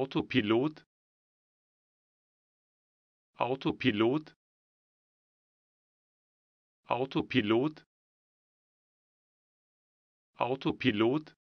Autopilot Autopilot Autopilot Autopilot